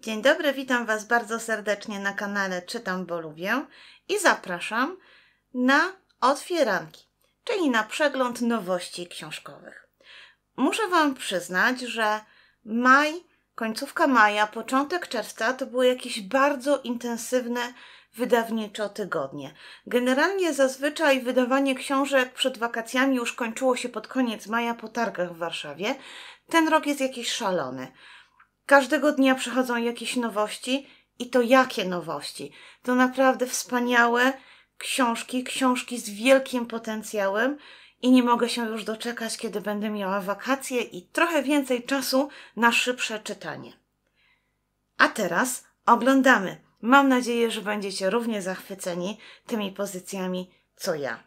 Dzień dobry, witam Was bardzo serdecznie na kanale Czytam, bo lubię i zapraszam na otwieranki, czyli na przegląd nowości książkowych. Muszę Wam przyznać, że maj, końcówka maja, początek czerwca to były jakieś bardzo intensywne wydawniczo tygodnie. Generalnie zazwyczaj wydawanie książek przed wakacjami już kończyło się pod koniec maja po targach w Warszawie. Ten rok jest jakiś szalony. Każdego dnia przychodzą jakieś nowości i to jakie nowości. To naprawdę wspaniałe książki, książki z wielkim potencjałem i nie mogę się już doczekać, kiedy będę miała wakacje i trochę więcej czasu na szybsze czytanie. A teraz oglądamy. Mam nadzieję, że będziecie równie zachwyceni tymi pozycjami, co ja.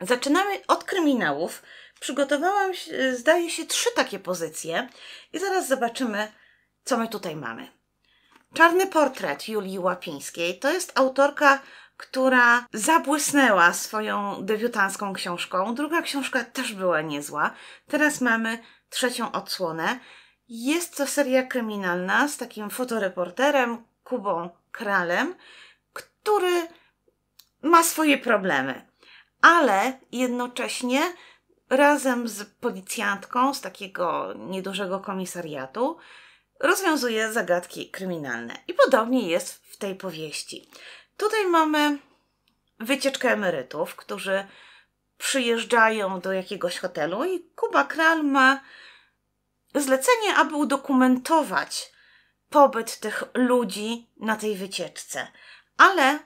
Zaczynamy od kryminałów. Przygotowałam, zdaje się, trzy takie pozycje i zaraz zobaczymy, co my tutaj mamy? Czarny portret Julii Łapińskiej to jest autorka, która zabłysnęła swoją debiutancką książką. Druga książka też była niezła. Teraz mamy trzecią odsłonę. Jest to seria kryminalna z takim fotoreporterem Kubą Kralem, który ma swoje problemy, ale jednocześnie razem z policjantką z takiego niedużego komisariatu rozwiązuje zagadki kryminalne. I podobnie jest w tej powieści. Tutaj mamy wycieczkę emerytów, którzy przyjeżdżają do jakiegoś hotelu i Kuba Kral ma zlecenie, aby udokumentować pobyt tych ludzi na tej wycieczce. Ale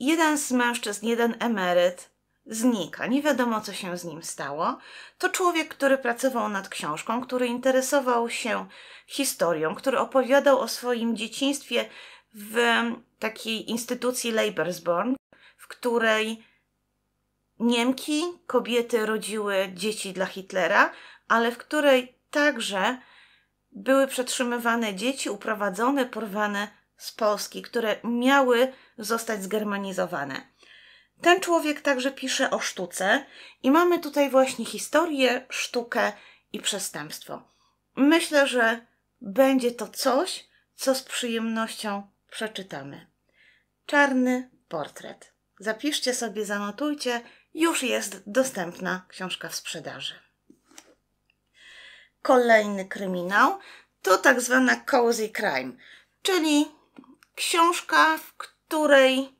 jeden z mężczyzn, jeden emeryt znika, nie wiadomo co się z nim stało. To człowiek, który pracował nad książką, który interesował się historią, który opowiadał o swoim dzieciństwie w takiej instytucji Leibersborn, w której Niemki, kobiety rodziły dzieci dla Hitlera, ale w której także były przetrzymywane dzieci uprowadzone, porwane z Polski, które miały zostać zgermanizowane. Ten człowiek także pisze o sztuce i mamy tutaj właśnie historię, sztukę i przestępstwo. Myślę, że będzie to coś, co z przyjemnością przeczytamy. Czarny portret. Zapiszcie sobie, zanotujcie, już jest dostępna książka w sprzedaży. Kolejny kryminał to tak zwana cozy crime, czyli książka, w której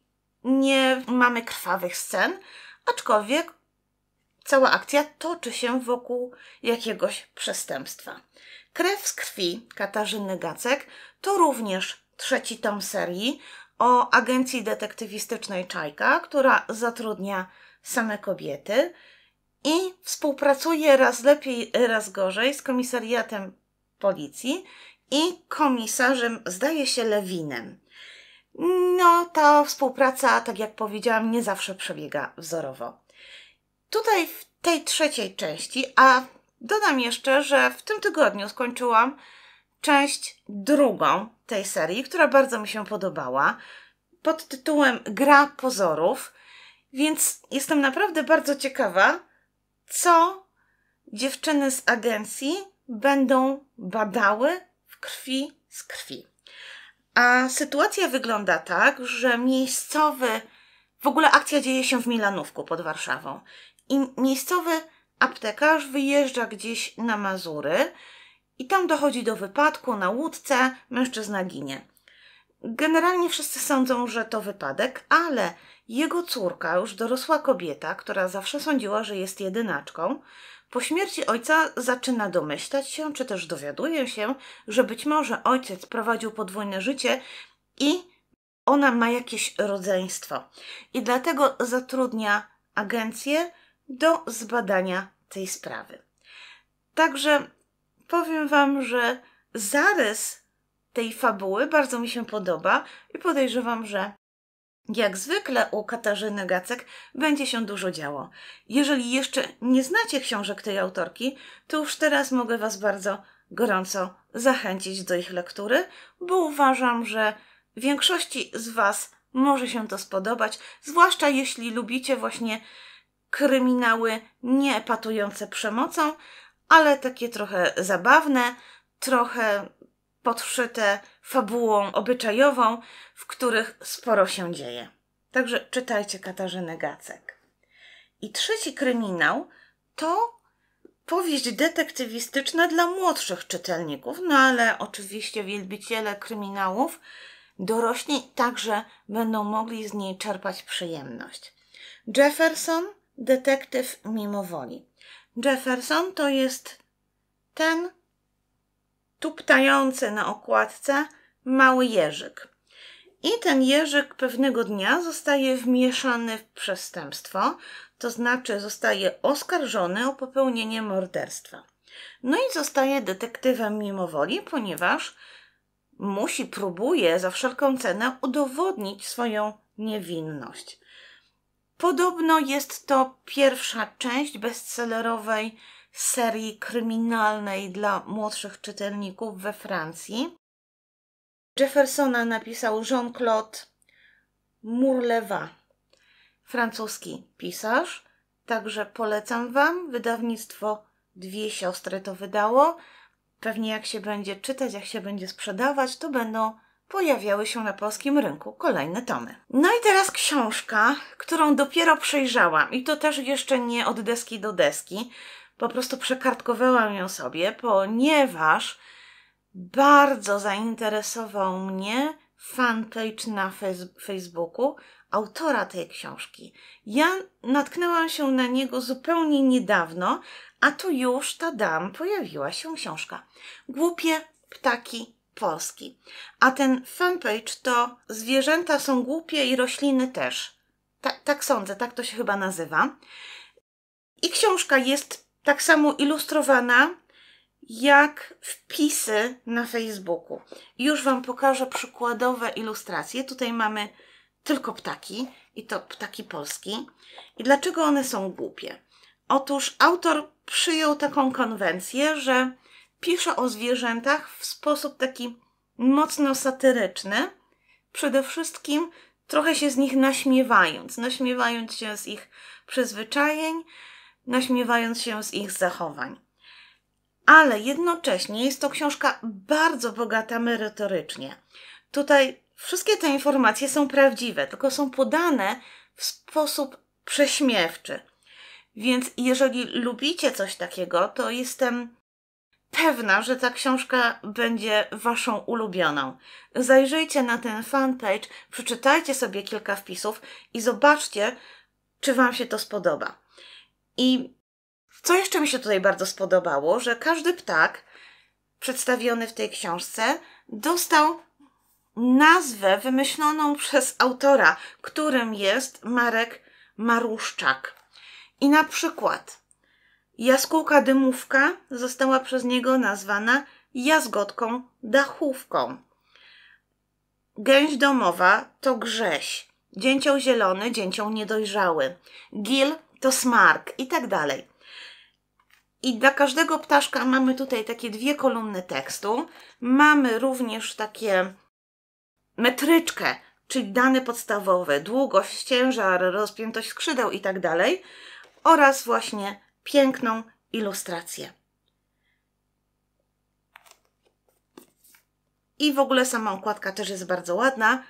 nie mamy krwawych scen, aczkolwiek cała akcja toczy się wokół jakiegoś przestępstwa. Krew z krwi Katarzyny Gacek to również trzeci tom serii o agencji detektywistycznej Czajka, która zatrudnia same kobiety i współpracuje raz lepiej, raz gorzej z komisariatem policji i komisarzem, zdaje się, Lewinem no ta współpraca, tak jak powiedziałam, nie zawsze przebiega wzorowo. Tutaj w tej trzeciej części, a dodam jeszcze, że w tym tygodniu skończyłam część drugą tej serii, która bardzo mi się podobała, pod tytułem Gra pozorów, więc jestem naprawdę bardzo ciekawa, co dziewczyny z agencji będą badały w krwi z krwi. A sytuacja wygląda tak, że miejscowy, w ogóle akcja dzieje się w Milanówku pod Warszawą. I miejscowy aptekarz wyjeżdża gdzieś na Mazury i tam dochodzi do wypadku na łódce, mężczyzna ginie. Generalnie wszyscy sądzą, że to wypadek, ale jego córka, już dorosła kobieta, która zawsze sądziła, że jest jedynaczką, po śmierci ojca zaczyna domyślać się, czy też dowiaduje się, że być może ojciec prowadził podwójne życie i ona ma jakieś rodzeństwo. I dlatego zatrudnia agencję do zbadania tej sprawy. Także powiem Wam, że zarys tej fabuły bardzo mi się podoba i podejrzewam, że jak zwykle u Katarzyny Gacek będzie się dużo działo. Jeżeli jeszcze nie znacie książek tej autorki, to już teraz mogę Was bardzo gorąco zachęcić do ich lektury, bo uważam, że większości z Was może się to spodobać, zwłaszcza jeśli lubicie właśnie kryminały nie patujące przemocą, ale takie trochę zabawne, trochę podszyte fabułą obyczajową, w których sporo się dzieje. Także czytajcie Katarzynę Gacek. I trzeci kryminał to powieść detektywistyczna dla młodszych czytelników, no ale oczywiście wielbiciele kryminałów, dorośli także będą mogli z niej czerpać przyjemność. Jefferson, detektyw mimo woli. Jefferson to jest ten tuptający na okładce mały jeżyk. I ten jeżyk pewnego dnia zostaje wmieszany w przestępstwo, to znaczy zostaje oskarżony o popełnienie morderstwa. No i zostaje detektywem mimo woli, ponieważ musi, próbuje za wszelką cenę udowodnić swoją niewinność. Podobno jest to pierwsza część bestsellerowej serii kryminalnej dla młodszych czytelników we Francji. Jeffersona napisał Jean-Claude Mourleva, francuski pisarz. Także polecam Wam. Wydawnictwo Dwie Siostry to wydało. Pewnie jak się będzie czytać, jak się będzie sprzedawać, to będą pojawiały się na polskim rynku kolejne tomy. No i teraz książka, którą dopiero przejrzałam i to też jeszcze nie od deski do deski, po prostu przekartkowałam ją sobie, ponieważ bardzo zainteresował mnie fanpage na Facebooku autora tej książki. Ja natknęłam się na niego zupełnie niedawno, a tu już ta dam pojawiła się książka. Głupie ptaki Polski. A ten fanpage to zwierzęta są głupie i rośliny też. Ta, tak sądzę, tak to się chyba nazywa. I książka jest tak samo ilustrowana jak wpisy na Facebooku. Już Wam pokażę przykładowe ilustracje. Tutaj mamy tylko ptaki i to ptaki polski. I dlaczego one są głupie? Otóż autor przyjął taką konwencję, że pisze o zwierzętach w sposób taki mocno satyryczny, przede wszystkim trochę się z nich naśmiewając, naśmiewając się z ich przyzwyczajeń, naśmiewając się z ich zachowań. Ale jednocześnie jest to książka bardzo bogata merytorycznie. Tutaj wszystkie te informacje są prawdziwe, tylko są podane w sposób prześmiewczy. Więc jeżeli lubicie coś takiego, to jestem pewna, że ta książka będzie waszą ulubioną. Zajrzyjcie na ten fanpage, przeczytajcie sobie kilka wpisów i zobaczcie, czy wam się to spodoba. I co jeszcze mi się tutaj bardzo spodobało, że każdy ptak przedstawiony w tej książce dostał nazwę wymyśloną przez autora, którym jest Marek Maruszczak. I na przykład jaskółka dymówka została przez niego nazwana jazgotką dachówką. Gęś domowa to grześ, dzięcioł zielony, dzięcioł niedojrzały. Gil to smark i tak dalej. I dla każdego ptaszka mamy tutaj takie dwie kolumny tekstu. Mamy również takie metryczkę, czyli dane podstawowe, długość, ciężar, rozpiętość skrzydeł i tak dalej, oraz właśnie piękną ilustrację. I w ogóle sama okładka też jest bardzo ładna.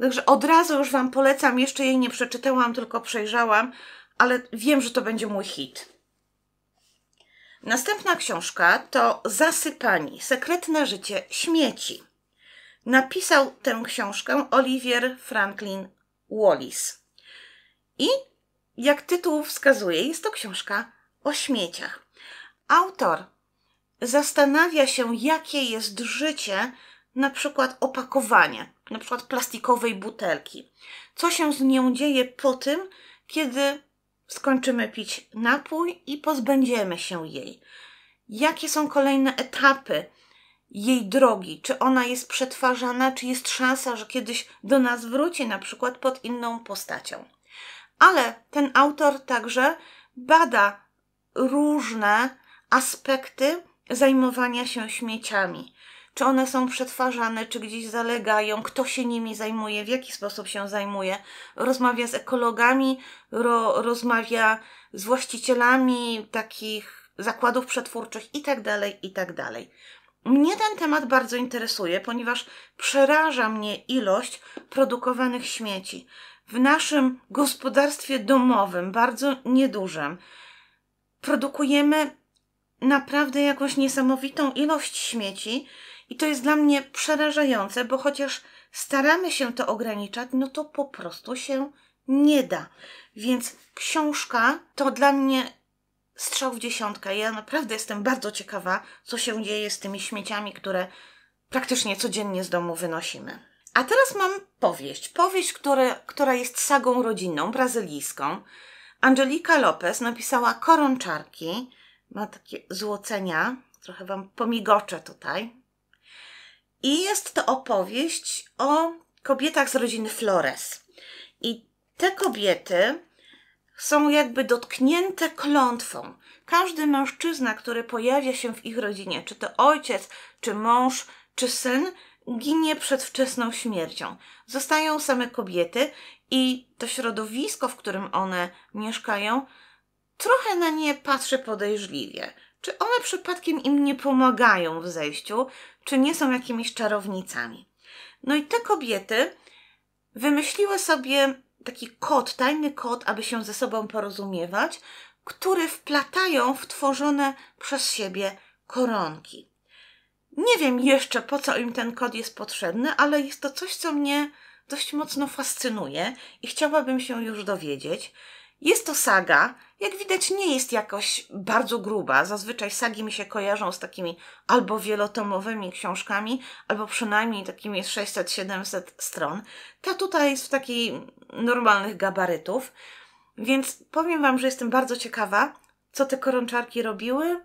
Także od razu już Wam polecam, jeszcze jej nie przeczytałam, tylko przejrzałam ale wiem, że to będzie mój hit. Następna książka to Zasypani. Sekretne życie śmieci. Napisał tę książkę Olivier Franklin Wallis. I jak tytuł wskazuje, jest to książka o śmieciach. Autor zastanawia się, jakie jest życie na przykład opakowania, na przykład plastikowej butelki. Co się z nią dzieje po tym, kiedy skończymy pić napój i pozbędziemy się jej. Jakie są kolejne etapy jej drogi? Czy ona jest przetwarzana, czy jest szansa, że kiedyś do nas wróci, na przykład pod inną postacią? Ale ten autor także bada różne aspekty zajmowania się śmieciami czy one są przetwarzane, czy gdzieś zalegają, kto się nimi zajmuje, w jaki sposób się zajmuje. Rozmawia z ekologami, ro, rozmawia z właścicielami takich zakładów przetwórczych itd., tak itd. Tak mnie ten temat bardzo interesuje, ponieważ przeraża mnie ilość produkowanych śmieci. W naszym gospodarstwie domowym, bardzo niedużym, produkujemy naprawdę jakąś niesamowitą ilość śmieci, i to jest dla mnie przerażające, bo chociaż staramy się to ograniczać, no to po prostu się nie da. Więc książka to dla mnie strzał w dziesiątkę. Ja naprawdę jestem bardzo ciekawa, co się dzieje z tymi śmieciami, które praktycznie codziennie z domu wynosimy. A teraz mam powieść. Powieść, która jest sagą rodzinną, brazylijską. Angelika Lopez napisała Koronczarki. Ma takie złocenia. Trochę wam pomigocze tutaj. I jest to opowieść o kobietach z rodziny Flores. I te kobiety są jakby dotknięte klątwą. Każdy mężczyzna, który pojawia się w ich rodzinie, czy to ojciec, czy mąż, czy syn, ginie przed wczesną śmiercią. Zostają same kobiety i to środowisko, w którym one mieszkają, trochę na nie patrzy podejrzliwie. Czy one przypadkiem im nie pomagają w zejściu, czy nie są jakimiś czarownicami? No i te kobiety wymyśliły sobie taki kod, tajny kod, aby się ze sobą porozumiewać, który wplatają w tworzone przez siebie koronki. Nie wiem jeszcze po co im ten kod jest potrzebny, ale jest to coś, co mnie dość mocno fascynuje i chciałabym się już dowiedzieć. Jest to saga, jak widać nie jest jakoś bardzo gruba. Zazwyczaj sagi mi się kojarzą z takimi albo wielotomowymi książkami, albo przynajmniej takimi 600-700 stron. Ta tutaj jest w takiej normalnych gabarytów, więc powiem Wam, że jestem bardzo ciekawa, co te koronczarki robiły,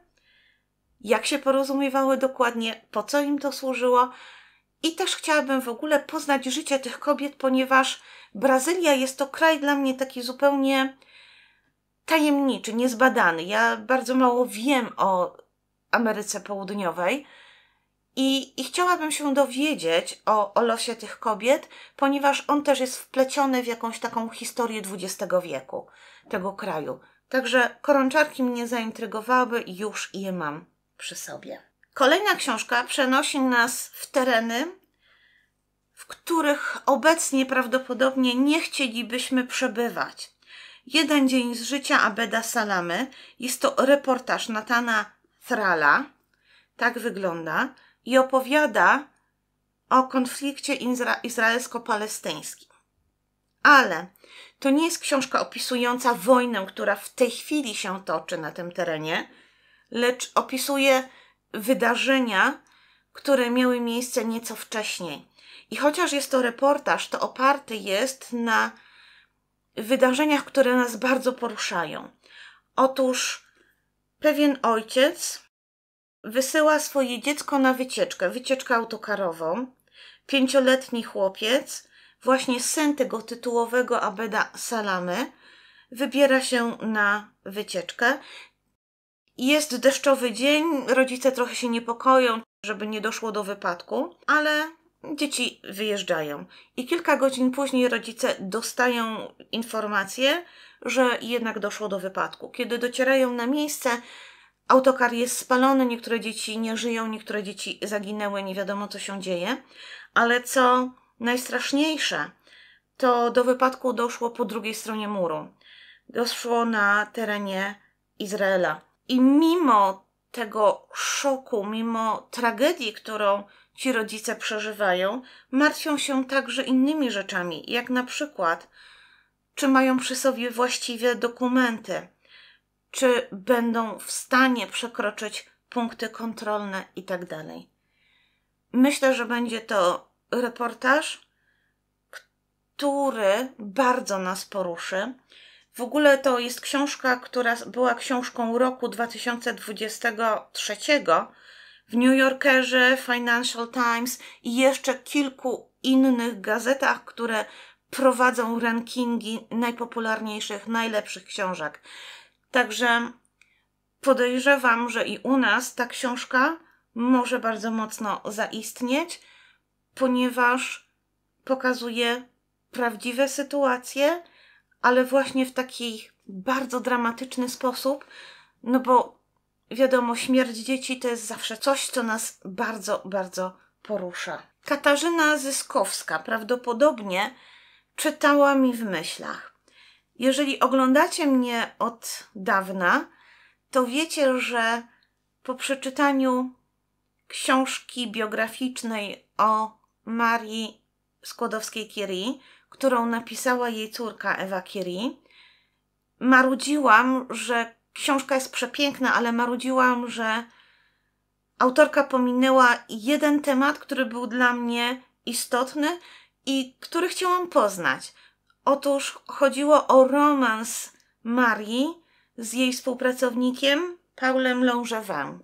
jak się porozumiewały dokładnie, po co im to służyło. I też chciałabym w ogóle poznać życie tych kobiet, ponieważ Brazylia jest to kraj dla mnie taki zupełnie tajemniczy, niezbadany. Ja bardzo mało wiem o Ameryce Południowej i, i chciałabym się dowiedzieć o, o losie tych kobiet, ponieważ on też jest wpleciony w jakąś taką historię XX wieku tego kraju. Także korączarki mnie zaintrygowały i już je mam przy sobie. Kolejna książka przenosi nas w tereny, w których obecnie prawdopodobnie nie chcielibyśmy przebywać. Jeden dzień z życia Abeda Salamy. Jest to reportaż Natana Thrala. Tak wygląda. I opowiada o konflikcie izra- izraelsko-palestyńskim. Ale to nie jest książka opisująca wojnę, która w tej chwili się toczy na tym terenie, lecz opisuje wydarzenia, które miały miejsce nieco wcześniej. I chociaż jest to reportaż, to oparty jest na wydarzeniach, które nas bardzo poruszają. Otóż pewien ojciec wysyła swoje dziecko na wycieczkę, wycieczkę autokarową. Pięcioletni chłopiec, właśnie syn tego tytułowego Abeda Salamy, wybiera się na wycieczkę. Jest deszczowy dzień, rodzice trochę się niepokoją, żeby nie doszło do wypadku, ale Dzieci wyjeżdżają i kilka godzin później rodzice dostają informację, że jednak doszło do wypadku. Kiedy docierają na miejsce, autokar jest spalony, niektóre dzieci nie żyją, niektóre dzieci zaginęły, nie wiadomo co się dzieje. Ale co najstraszniejsze, to do wypadku doszło po drugiej stronie muru. Doszło na terenie Izraela. I mimo tego szoku, mimo tragedii, którą ci rodzice przeżywają, martwią się także innymi rzeczami, jak na przykład, czy mają przy sobie właściwie dokumenty, czy będą w stanie przekroczyć punkty kontrolne itd. Tak Myślę, że będzie to reportaż, który bardzo nas poruszy. W ogóle to jest książka, która była książką roku 2023 w New Yorkerze, Financial Times i jeszcze kilku innych gazetach, które prowadzą rankingi najpopularniejszych, najlepszych książek. Także podejrzewam, że i u nas ta książka może bardzo mocno zaistnieć, ponieważ pokazuje prawdziwe sytuacje, ale właśnie w taki bardzo dramatyczny sposób, no bo wiadomo, śmierć dzieci to jest zawsze coś, co nas bardzo, bardzo porusza. Katarzyna Zyskowska prawdopodobnie czytała mi w myślach. Jeżeli oglądacie mnie od dawna, to wiecie, że po przeczytaniu książki biograficznej o Marii Skłodowskiej-Curie, którą napisała jej córka Ewa Curie, marudziłam, że Książka jest przepiękna, ale marudziłam, że autorka pominęła jeden temat, który był dla mnie istotny i który chciałam poznać. Otóż chodziło o romans Marii z jej współpracownikiem Paulem Longevin.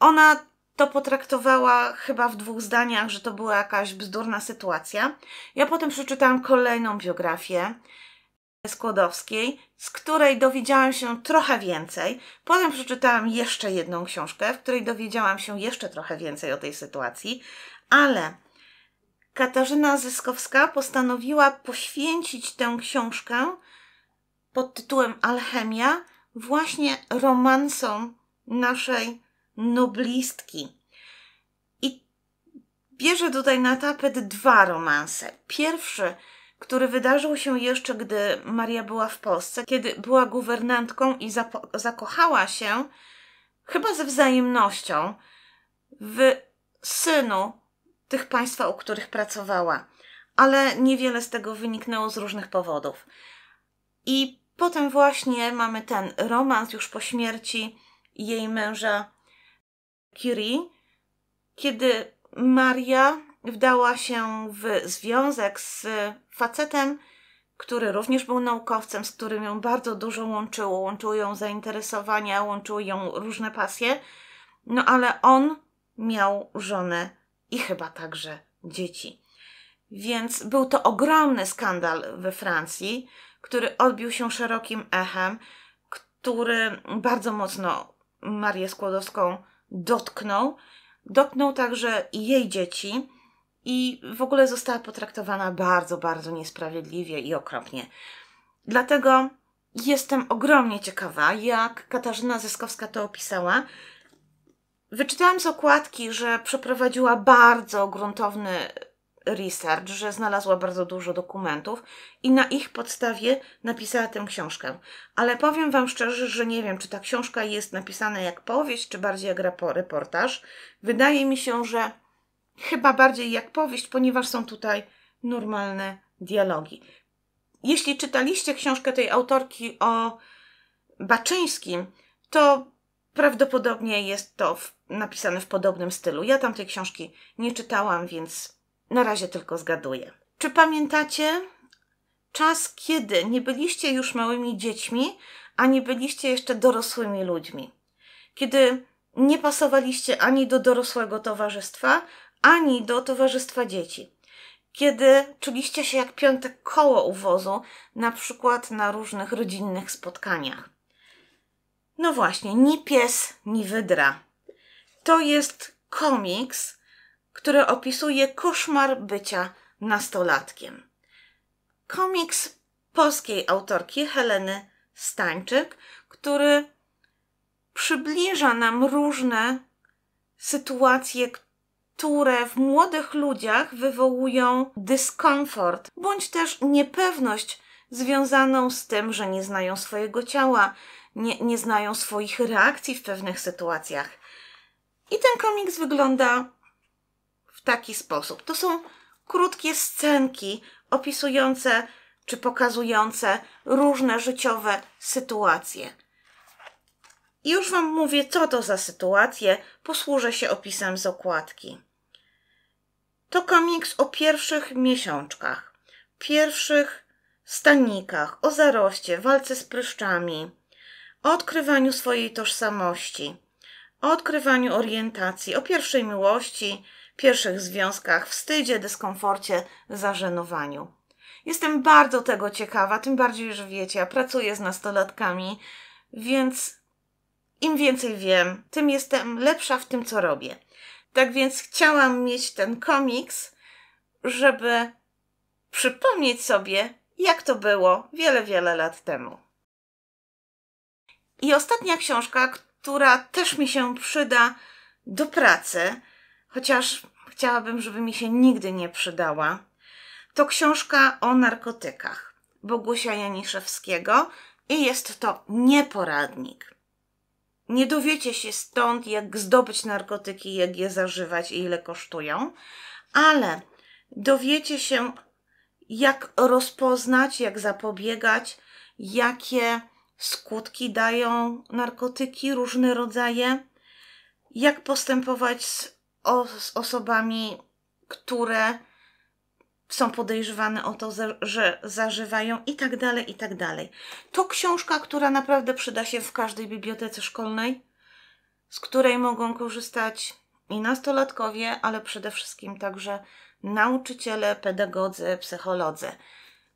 Ona to potraktowała chyba w dwóch zdaniach, że to była jakaś bzdurna sytuacja. Ja potem przeczytałam kolejną biografię Skłodowskiej, z której dowiedziałam się trochę więcej. Potem przeczytałam jeszcze jedną książkę, w której dowiedziałam się jeszcze trochę więcej o tej sytuacji, ale Katarzyna Zyskowska postanowiła poświęcić tę książkę pod tytułem Alchemia właśnie romansom naszej noblistki. I bierze tutaj na tapet dwa romanse. Pierwszy który wydarzył się jeszcze, gdy Maria była w Polsce, kiedy była guwernantką i zakochała się, chyba ze wzajemnością, w synu tych państwa, u których pracowała. Ale niewiele z tego wyniknęło z różnych powodów. I potem właśnie mamy ten romans już po śmierci jej męża Curie, kiedy Maria wdała się w związek z facetem, który również był naukowcem, z którym ją bardzo dużo łączyło. Łączyły ją zainteresowania, łączyły ją różne pasje. No ale on miał żonę i chyba także dzieci. Więc był to ogromny skandal we Francji, który odbił się szerokim echem, który bardzo mocno Marię Skłodowską dotknął. Dotknął także jej dzieci i w ogóle została potraktowana bardzo, bardzo niesprawiedliwie i okropnie. Dlatego jestem ogromnie ciekawa, jak Katarzyna Zyskowska to opisała. Wyczytałam z okładki, że przeprowadziła bardzo gruntowny research, że znalazła bardzo dużo dokumentów i na ich podstawie napisała tę książkę. Ale powiem Wam szczerze, że nie wiem, czy ta książka jest napisana jak powieść, czy bardziej jak reportaż. Wydaje mi się, że chyba bardziej jak powieść, ponieważ są tutaj normalne dialogi. Jeśli czytaliście książkę tej autorki o Baczyńskim, to prawdopodobnie jest to w, napisane w podobnym stylu. Ja tam tej książki nie czytałam, więc na razie tylko zgaduję. Czy pamiętacie czas, kiedy nie byliście już małymi dziećmi, a nie byliście jeszcze dorosłymi ludźmi? Kiedy nie pasowaliście ani do dorosłego towarzystwa, ani do towarzystwa dzieci. Kiedy czuliście się jak piąte koło u wozu, na przykład na różnych rodzinnych spotkaniach. No właśnie, ni pies, ni wydra. To jest komiks, który opisuje koszmar bycia nastolatkiem. Komiks polskiej autorki Heleny Stańczyk, który przybliża nam różne sytuacje, które w młodych ludziach wywołują dyskomfort bądź też niepewność związaną z tym, że nie znają swojego ciała, nie, nie znają swoich reakcji w pewnych sytuacjach. I ten komiks wygląda w taki sposób. To są krótkie scenki opisujące czy pokazujące różne życiowe sytuacje. I już Wam mówię, co to za sytuacje, posłużę się opisem z okładki to komiks o pierwszych miesiączkach, pierwszych stanikach, o zaroście, walce z pryszczami, o odkrywaniu swojej tożsamości, o odkrywaniu orientacji, o pierwszej miłości, pierwszych związkach, wstydzie, dyskomforcie, zażenowaniu. Jestem bardzo tego ciekawa, tym bardziej, że wiecie, ja pracuję z nastolatkami, więc im więcej wiem, tym jestem lepsza w tym, co robię. Tak więc chciałam mieć ten komiks, żeby przypomnieć sobie, jak to było wiele, wiele lat temu. I ostatnia książka, która też mi się przyda do pracy, chociaż chciałabym, żeby mi się nigdy nie przydała, to książka o narkotykach Bogusia Janiszewskiego i jest to nieporadnik. Nie dowiecie się stąd, jak zdobyć narkotyki, jak je zażywać i ile kosztują, ale dowiecie się, jak rozpoznać, jak zapobiegać, jakie skutki dają narkotyki, różne rodzaje, jak postępować z, o, z osobami, które są podejrzewane o to, że zażywają i tak dalej, i tak dalej. To książka, która naprawdę przyda się w każdej bibliotece szkolnej, z której mogą korzystać i nastolatkowie, ale przede wszystkim także nauczyciele, pedagodzy, psycholodzy.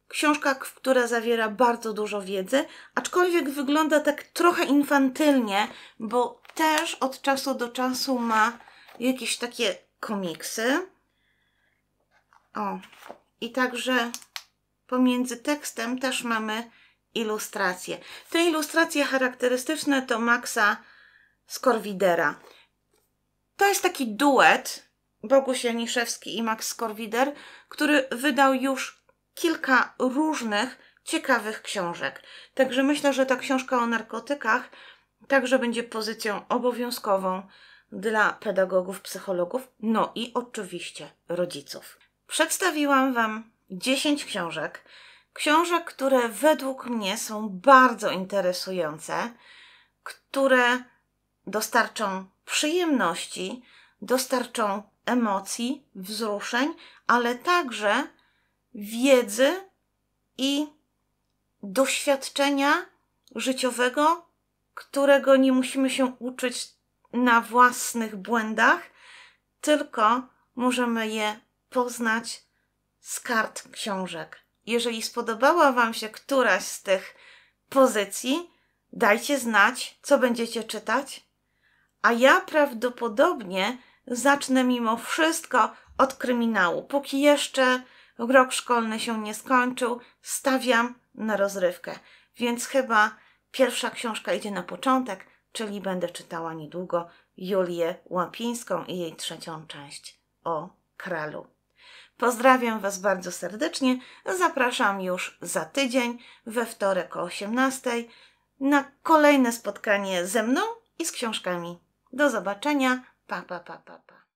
Książka, która zawiera bardzo dużo wiedzy, aczkolwiek wygląda tak trochę infantylnie, bo też od czasu do czasu ma jakieś takie komiksy, o, i także pomiędzy tekstem też mamy ilustracje. Te ilustracje charakterystyczne to Maxa Skorwidera. To jest taki duet Bogusiel Janiszewski i Max Skorwider, który wydał już kilka różnych ciekawych książek. Także myślę, że ta książka o narkotykach także będzie pozycją obowiązkową dla pedagogów, psychologów, no i oczywiście rodziców. Przedstawiłam Wam 10 książek. Książek, które według mnie są bardzo interesujące, które dostarczą przyjemności, dostarczą emocji, wzruszeń, ale także wiedzy i doświadczenia życiowego, którego nie musimy się uczyć na własnych błędach, tylko możemy je poznać z kart książek. Jeżeli spodobała Wam się któraś z tych pozycji, dajcie znać, co będziecie czytać, a ja prawdopodobnie zacznę mimo wszystko od kryminału. Póki jeszcze rok szkolny się nie skończył, stawiam na rozrywkę. Więc chyba pierwsza książka idzie na początek, czyli będę czytała niedługo Julię Łapińską i jej trzecią część o kralu. Pozdrawiam Was bardzo serdecznie. Zapraszam już za tydzień, we wtorek o 18, na kolejne spotkanie ze mną i z książkami. Do zobaczenia. Pa, pa, pa, pa, pa.